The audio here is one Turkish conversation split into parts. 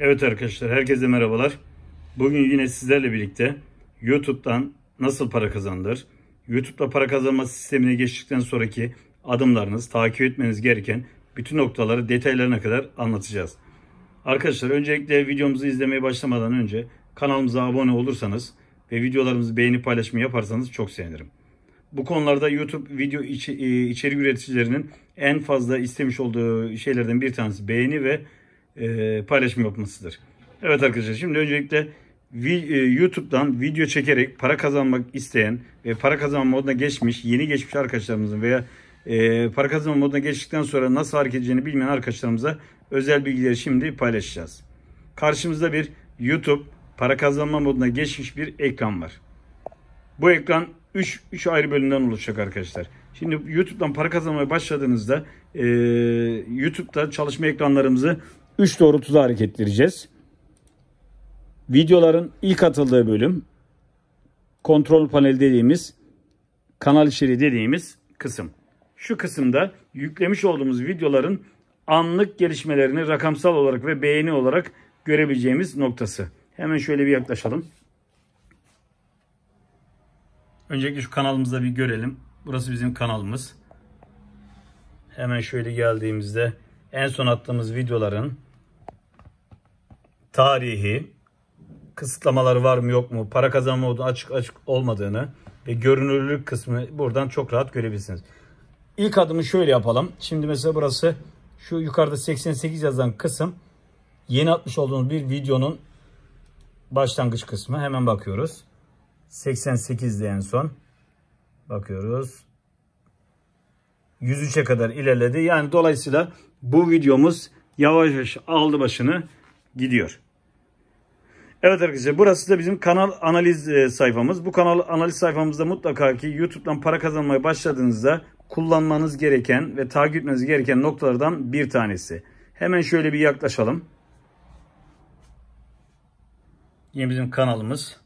Evet arkadaşlar herkese merhabalar. Bugün yine sizlerle birlikte YouTube'dan nasıl para kazandır? YouTube'da para kazanma sistemine geçtikten sonraki adımlarınız, takip etmeniz gereken bütün noktaları detaylarına kadar anlatacağız. Arkadaşlar öncelikle videomuzu izlemeye başlamadan önce kanalımıza abone olursanız ve videolarımızı beğeni paylaşmayı yaparsanız çok sevinirim. Bu konularda YouTube video e, içerik üreticilerinin en fazla istemiş olduğu şeylerden bir tanesi beğeni ve e, paylaşım yapmasıdır. Evet arkadaşlar şimdi öncelikle e, YouTube'dan video çekerek para kazanmak isteyen ve para kazanma moduna geçmiş, yeni geçmiş arkadaşlarımızın veya e, para kazanma moduna geçtikten sonra nasıl hareket edeceğini bilmeyen arkadaşlarımıza özel bilgileri şimdi paylaşacağız. Karşımızda bir YouTube para kazanma moduna geçmiş bir ekran var. Bu ekran 3, 3 ayrı bölümden oluşacak arkadaşlar. Şimdi YouTube'dan para kazanmaya başladığınızda e, YouTube'da çalışma ekranlarımızı 3 doğrultuda hareket Videoların ilk atıldığı bölüm kontrol panel dediğimiz kanal içeri dediğimiz kısım. Şu kısımda yüklemiş olduğumuz videoların anlık gelişmelerini rakamsal olarak ve beğeni olarak görebileceğimiz noktası. Hemen şöyle bir yaklaşalım. Öncelikle şu kanalımızda bir görelim. Burası bizim kanalımız. Hemen şöyle geldiğimizde en son attığımız videoların tarihi, kısıtlamaları var mı yok mu, para kazanma açık açık olmadığını ve görünürlük kısmı buradan çok rahat görebilirsiniz. İlk adımı şöyle yapalım. Şimdi mesela burası şu yukarıda 88 yazan kısım yeni atmış olduğumuz bir videonun başlangıç kısmı. Hemen bakıyoruz. 88'de en son. Bakıyoruz. 103'e kadar ilerledi. Yani dolayısıyla bu videomuz yavaş yavaş aldı başını gidiyor. Evet arkadaşlar burası da bizim kanal analiz e, sayfamız. Bu kanal analiz sayfamızda mutlaka ki YouTube'dan para kazanmaya başladığınızda kullanmanız gereken ve takip etmeniz gereken noktalardan bir tanesi. Hemen şöyle bir yaklaşalım. Yine bizim kanalımız.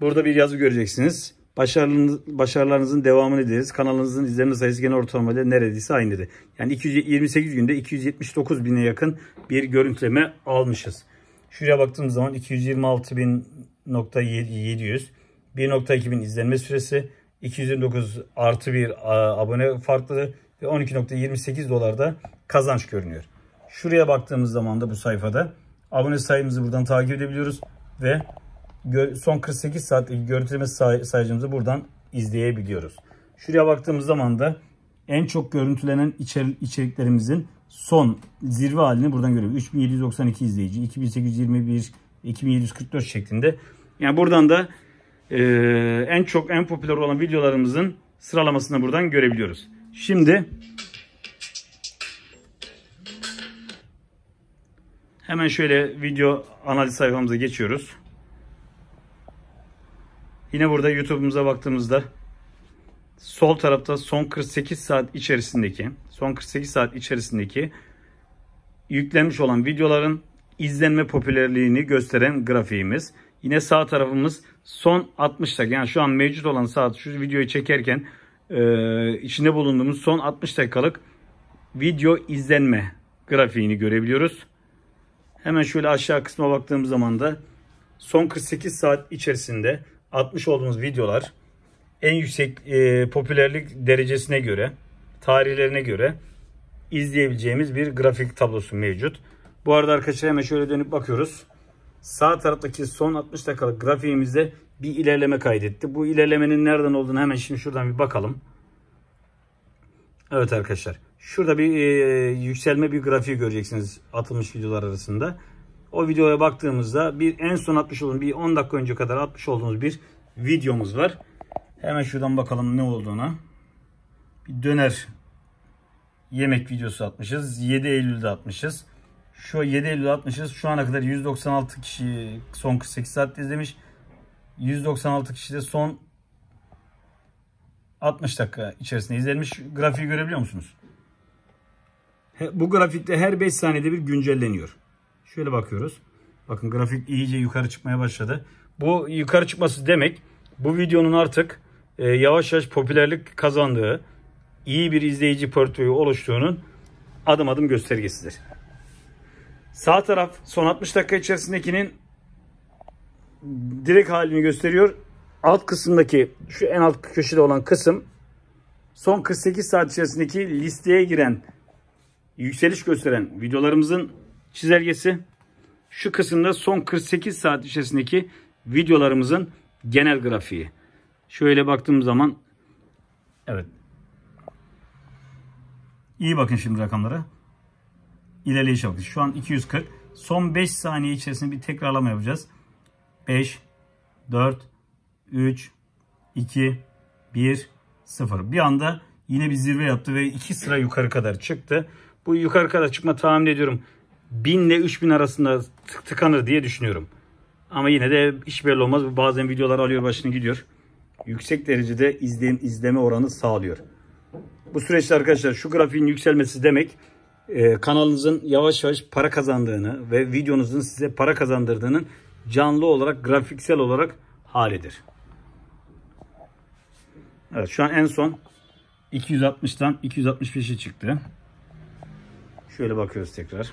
Burada bir yazı göreceksiniz. Başarınız, başarılarınızın devamını dileriz. Kanalınızın izlenme sayısı genel ortalamada neredeyse aynıydı. Yani 228 günde 279 bine yakın bir görüntüleme almışız. Şuraya baktığımız zaman 226.700 1.2 bin izlenme süresi 229 artı bir abone farklı ve 12.28 dolarda kazanç görünüyor. Şuraya baktığımız zaman da bu sayfada abone sayımızı buradan takip edebiliyoruz ve son 48 saat görüntüleme say sayacımızı buradan izleyebiliyoruz. Şuraya baktığımız zaman da en çok görüntülenen içer içeriklerimizin son zirve halini buradan görüyoruz. 3792 izleyici, 2821, 2744 şeklinde. Yani buradan da e, en çok en popüler olan videolarımızın sıralamasını buradan görebiliyoruz. Şimdi hemen şöyle video analiz sayfamıza geçiyoruz. Yine burada YouTube'umuza baktığımızda sol tarafta son 48 saat içerisindeki son 48 saat içerisindeki yüklenmiş olan videoların izlenme popülerliğini gösteren grafiğimiz. Yine sağ tarafımız son 60 dakika. Yani şu an mevcut olan saat şu videoyu çekerken e, içinde bulunduğumuz son 60 dakikalık video izlenme grafiğini görebiliyoruz. Hemen şöyle aşağı kısma baktığımız zaman da son 48 saat içerisinde 60 olduğumuz videolar en yüksek e, popülerlik derecesine göre, tarihlerine göre izleyebileceğimiz bir grafik tablosu mevcut. Bu arada arkadaşlar hemen şöyle dönüp bakıyoruz. Sağ taraftaki son 60 dakikalık grafiğimizde bir ilerleme kaydetti. Bu ilerlemenin nereden olduğunu hemen şimdi şuradan bir bakalım. Evet arkadaşlar. Şurada bir e, yükselme bir grafiği göreceksiniz atılmış videolar arasında. O videoya baktığımızda bir en son atmış olduğumuz bir 10 dakika önce kadar atmış olduğumuz bir videomuz var. Hemen şuradan bakalım ne olduğuna. Bir döner yemek videosu atmışız. 7 Eylül'de atmışız. Şu 7 Eylül'de atmışız. Şu ana kadar 196 kişi son 48 saat izlemiş. 196 kişi de son 60 dakika içerisinde izlenmiş. Grafiği görebiliyor musunuz? Bu grafikte her 5 saniyede bir güncelleniyor. Şöyle bakıyoruz. Bakın grafik iyice yukarı çıkmaya başladı. Bu yukarı çıkması demek bu videonun artık e, yavaş yavaş popülerlik kazandığı, iyi bir izleyici portföyü oluştuğunun adım adım göstergesidir. Sağ taraf son 60 dakika içerisindekinin direk halini gösteriyor. Alt kısımdaki şu en alt köşede olan kısım son 48 saat içerisindeki listeye giren yükseliş gösteren videolarımızın çizelgesi. Şu kısımda son 48 saat içerisindeki videolarımızın genel grafiği. Şöyle baktığım zaman evet. İyi bakın şimdi rakamlara. İlerleyiş bakın. Şu an 240. Son 5 saniye içerisinde bir tekrarlama yapacağız. 5 4 3 2 1 0. Bir anda yine bir zirve yaptı ve 2 sıra yukarı kadar çıktı. Bu yukarı kadar çıkma tahmin ediyorum 1000 ile 3000 arasında tık tıkanır diye düşünüyorum. Ama yine de hiç belli olmaz. Bazen videolar alıyor başını gidiyor yüksek derecede izlem, izleme oranı sağlıyor. Bu süreçte arkadaşlar şu grafiğin yükselmesi demek e, kanalınızın yavaş yavaş para kazandığını ve videonuzun size para kazandırdığının canlı olarak grafiksel olarak halidir. Evet şu an en son 260'tan 265'e çıktı. Şöyle bakıyoruz tekrar.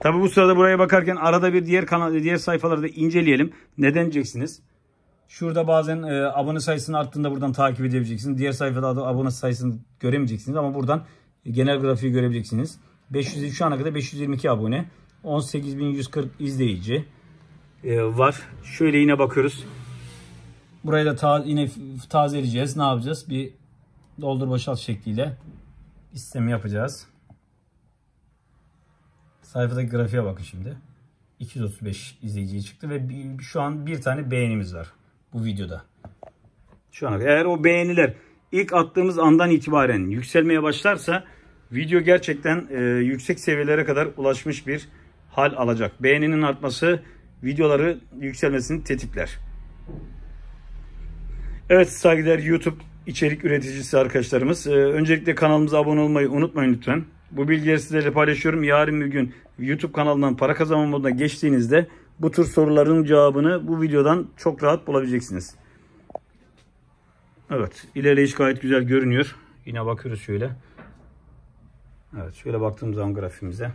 Tabi bu sırada buraya bakarken arada bir diğer kanal diğer sayfaları da inceleyelim. Ne deneceksiniz? Şurada bazen e, abone sayısının arttığında buradan takip edebileceksiniz. Diğer sayfada da abone sayısını göremeyeceksiniz ama buradan e, genel grafiği görebileceksiniz. 500 şu ana kadar 522 abone, 18140 izleyici e, var. Şöyle yine bakıyoruz. Burayı da ta, yine tazeleyeceğiz. Ne yapacağız? Bir doldur boşalt şekliyle istemi yapacağız. Sayfadaki grafiğe bakın şimdi. 235 izleyiciye çıktı ve şu an bir tane beğenimiz var bu videoda. Şu an eğer o beğeniler ilk attığımız andan itibaren yükselmeye başlarsa video gerçekten e, yüksek seviyelere kadar ulaşmış bir hal alacak. Beğeninin artması videoları yükselmesini tetikler. Evet saygıdeğer YouTube içerik üreticisi arkadaşlarımız. Ee, öncelikle kanalımıza abone olmayı unutmayın lütfen. Bu bilgileri sizlerle paylaşıyorum. Yarın bir gün YouTube kanalından para kazanma moduna geçtiğinizde bu tür soruların cevabını bu videodan çok rahat bulabileceksiniz. Evet ilerleyiş gayet güzel görünüyor. Yine bakıyoruz şöyle. Evet şöyle baktığımız zaman grafimize.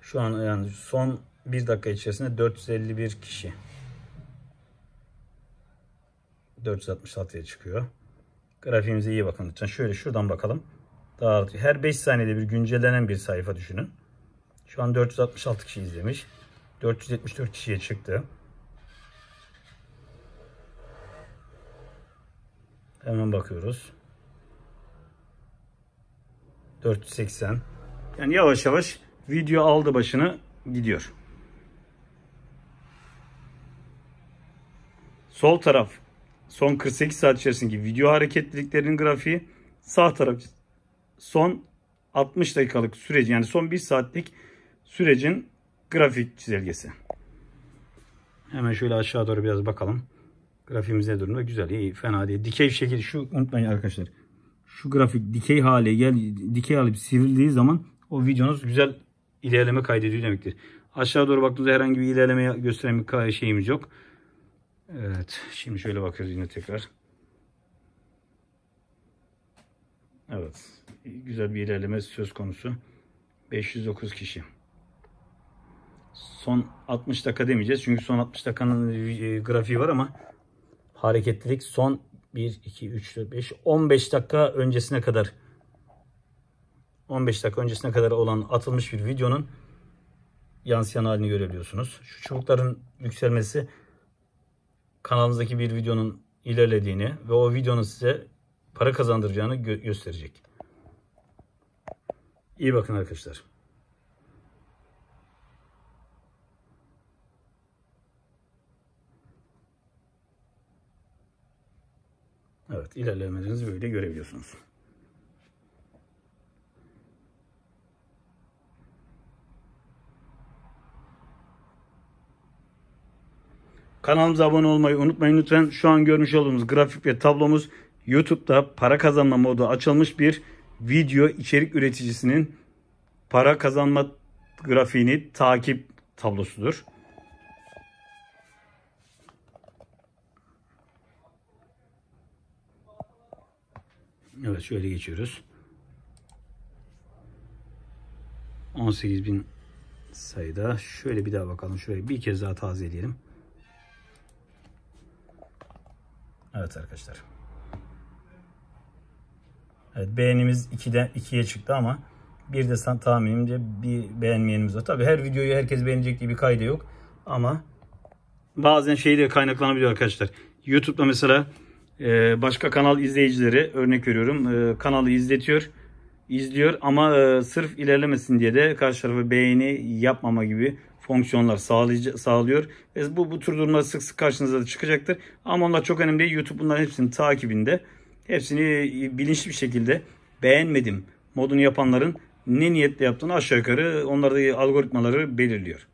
Şu an yani son bir dakika içerisinde 451 kişi. 466'ya çıkıyor. Grafiğimize iyi bakın lütfen. Şöyle şuradan bakalım dağıtıyor. Her 5 saniyede bir güncellenen bir sayfa düşünün. Şu an 466 kişi izlemiş. 474 kişiye çıktı. Hemen bakıyoruz. 480. Yani yavaş yavaş video aldı başını gidiyor. Sol taraf son 48 saat içerisindeki video hareketliliklerinin grafiği. Sağ taraf son 60 dakikalık sürecin yani son 1 saatlik sürecin grafik çizelgesi. Hemen şöyle aşağı doğru biraz bakalım. Grafiğimiz ne durumda? Güzel, iyi, fena değil. Dikey şekil şu unutmayın arkadaşlar. Şu grafik dikey hale gel dikey alıp sivrildiği zaman o videonuz güzel ilerleme kaydediyor demektir. Aşağı doğru baktığımızda herhangi bir ilerleme gösteren bir şeyimiz yok. Evet, şimdi şöyle bakıyoruz yine tekrar. Evet güzel bir ilerleme söz konusu. 509 kişi. Son 60 dakika demeyeceğiz. Çünkü son 60 dakikanın e, grafiği var ama hareketlilik son 1, 2, 3, 4, 5, 15 dakika öncesine kadar 15 dakika öncesine kadar olan atılmış bir videonun yansıyan halini görebiliyorsunuz. Şu çubukların yükselmesi kanalımızdaki bir videonun ilerlediğini ve o videonun size para kazandıracağını gö gösterecek. İyi bakın arkadaşlar. Evet ilerlemelerinizi böyle görebiliyorsunuz. Kanalımıza abone olmayı unutmayın lütfen. Şu an görmüş olduğunuz grafik ve tablomuz YouTube'da para kazanma modu açılmış bir video içerik üreticisinin para kazanma grafiğini takip tablosudur. Evet şöyle geçiyoruz. 18.000 sayıda. Şöyle bir daha bakalım. Şurayı bir kez daha tazeleyelim. Evet arkadaşlar. Evet, beğenimiz 2'den 2'ye çıktı ama bir de tahminimce bir beğenmeyenimiz var. Tabii her videoyu herkes beğenecek diye bir kaydı yok. Ama bazen şey de kaynaklanabiliyor arkadaşlar. YouTube'da mesela e, başka kanal izleyicileri örnek veriyorum e, kanalı izletiyor. izliyor ama e, sırf ilerlemesin diye de karşı tarafı beğeni yapmama gibi fonksiyonlar sağlıyor. Ve bu, bu tür durumlar sık sık karşınıza da çıkacaktır. Ama onlar çok önemli değil. YouTube bunların hepsinin takibinde. Hepsini bilinçli bir şekilde beğenmedim modunu yapanların ne niyetle yaptığını aşağı yukarı onlarda algoritmaları belirliyor.